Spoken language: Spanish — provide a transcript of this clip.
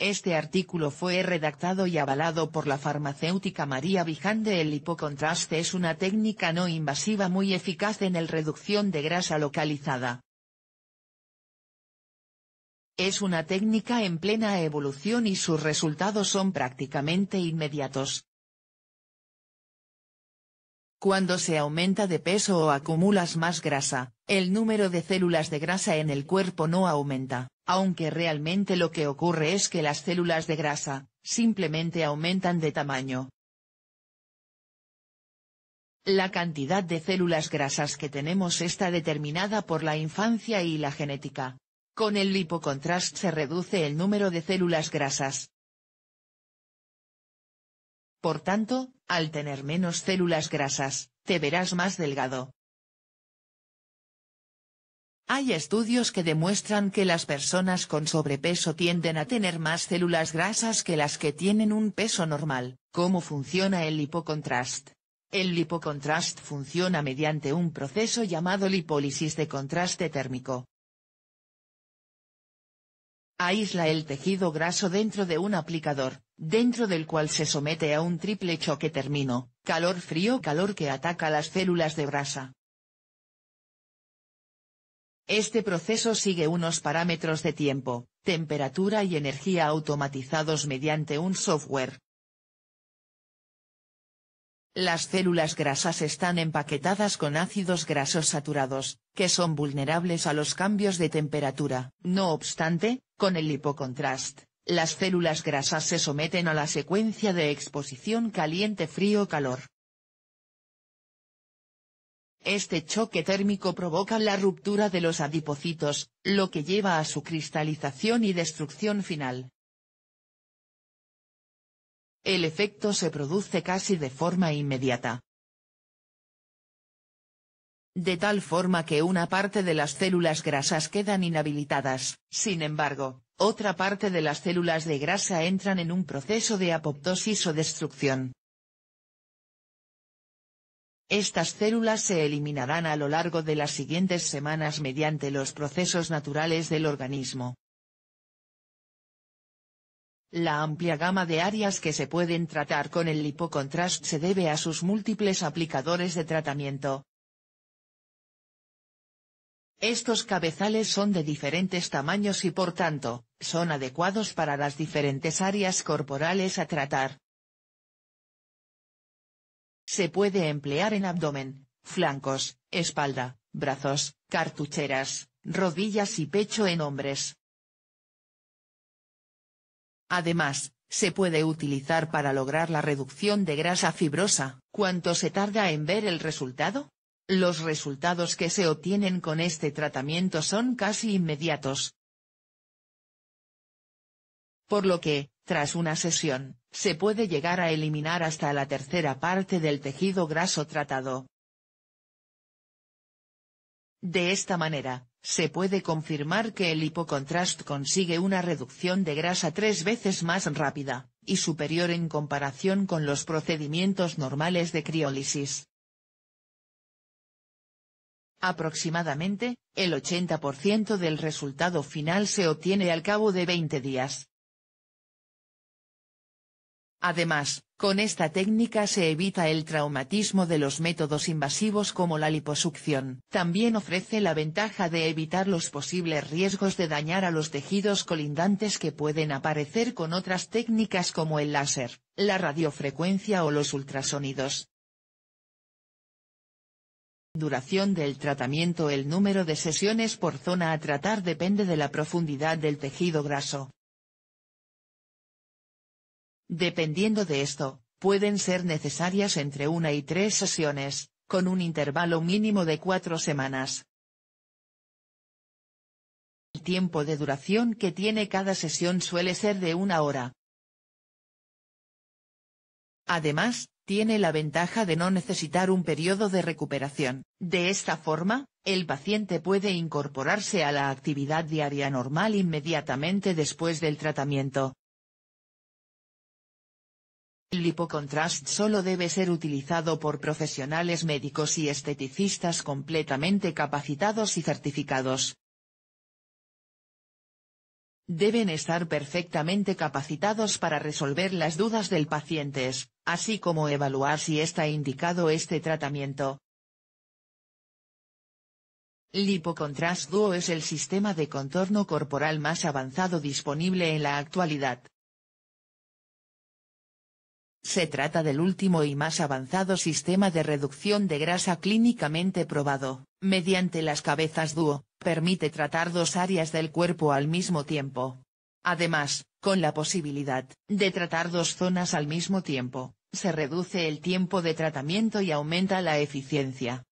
Este artículo fue redactado y avalado por la farmacéutica María Vijande. El hipocontraste es una técnica no invasiva muy eficaz en el reducción de grasa localizada. Es una técnica en plena evolución y sus resultados son prácticamente inmediatos. Cuando se aumenta de peso o acumulas más grasa, el número de células de grasa en el cuerpo no aumenta, aunque realmente lo que ocurre es que las células de grasa, simplemente aumentan de tamaño. La cantidad de células grasas que tenemos está determinada por la infancia y la genética. Con el lipocontrast se reduce el número de células grasas. Por tanto, al tener menos células grasas, te verás más delgado. Hay estudios que demuestran que las personas con sobrepeso tienden a tener más células grasas que las que tienen un peso normal. ¿Cómo funciona el lipocontrast? El lipocontrast funciona mediante un proceso llamado lipólisis de contraste térmico. Aísla el tejido graso dentro de un aplicador, dentro del cual se somete a un triple choque termino, calor-frío-calor que ataca las células de grasa. Este proceso sigue unos parámetros de tiempo, temperatura y energía automatizados mediante un software. Las células grasas están empaquetadas con ácidos grasos saturados, que son vulnerables a los cambios de temperatura. No obstante, con el hipocontrast, las células grasas se someten a la secuencia de exposición caliente-frío-calor, este choque térmico provoca la ruptura de los adipocitos, lo que lleva a su cristalización y destrucción final. El efecto se produce casi de forma inmediata. De tal forma que una parte de las células grasas quedan inhabilitadas, sin embargo, otra parte de las células de grasa entran en un proceso de apoptosis o destrucción. Estas células se eliminarán a lo largo de las siguientes semanas mediante los procesos naturales del organismo. La amplia gama de áreas que se pueden tratar con el lipocontrast se debe a sus múltiples aplicadores de tratamiento. Estos cabezales son de diferentes tamaños y por tanto, son adecuados para las diferentes áreas corporales a tratar. Se puede emplear en abdomen, flancos, espalda, brazos, cartucheras, rodillas y pecho en hombres. Además, se puede utilizar para lograr la reducción de grasa fibrosa. ¿Cuánto se tarda en ver el resultado? Los resultados que se obtienen con este tratamiento son casi inmediatos. Por lo que, tras una sesión, se puede llegar a eliminar hasta la tercera parte del tejido graso tratado. De esta manera, se puede confirmar que el hipocontrast consigue una reducción de grasa tres veces más rápida, y superior en comparación con los procedimientos normales de criólisis. Aproximadamente, el 80% del resultado final se obtiene al cabo de 20 días. Además, con esta técnica se evita el traumatismo de los métodos invasivos como la liposucción. También ofrece la ventaja de evitar los posibles riesgos de dañar a los tejidos colindantes que pueden aparecer con otras técnicas como el láser, la radiofrecuencia o los ultrasonidos. Duración del tratamiento El número de sesiones por zona a tratar depende de la profundidad del tejido graso. Dependiendo de esto, pueden ser necesarias entre una y tres sesiones, con un intervalo mínimo de cuatro semanas. El tiempo de duración que tiene cada sesión suele ser de una hora. Además, tiene la ventaja de no necesitar un periodo de recuperación. De esta forma, el paciente puede incorporarse a la actividad diaria normal inmediatamente después del tratamiento. Lipocontrast solo debe ser utilizado por profesionales médicos y esteticistas completamente capacitados y certificados. Deben estar perfectamente capacitados para resolver las dudas del paciente, así como evaluar si está indicado este tratamiento. Lipocontrast Duo es el sistema de contorno corporal más avanzado disponible en la actualidad. Se trata del último y más avanzado sistema de reducción de grasa clínicamente probado, mediante las cabezas dúo, permite tratar dos áreas del cuerpo al mismo tiempo. Además, con la posibilidad de tratar dos zonas al mismo tiempo, se reduce el tiempo de tratamiento y aumenta la eficiencia.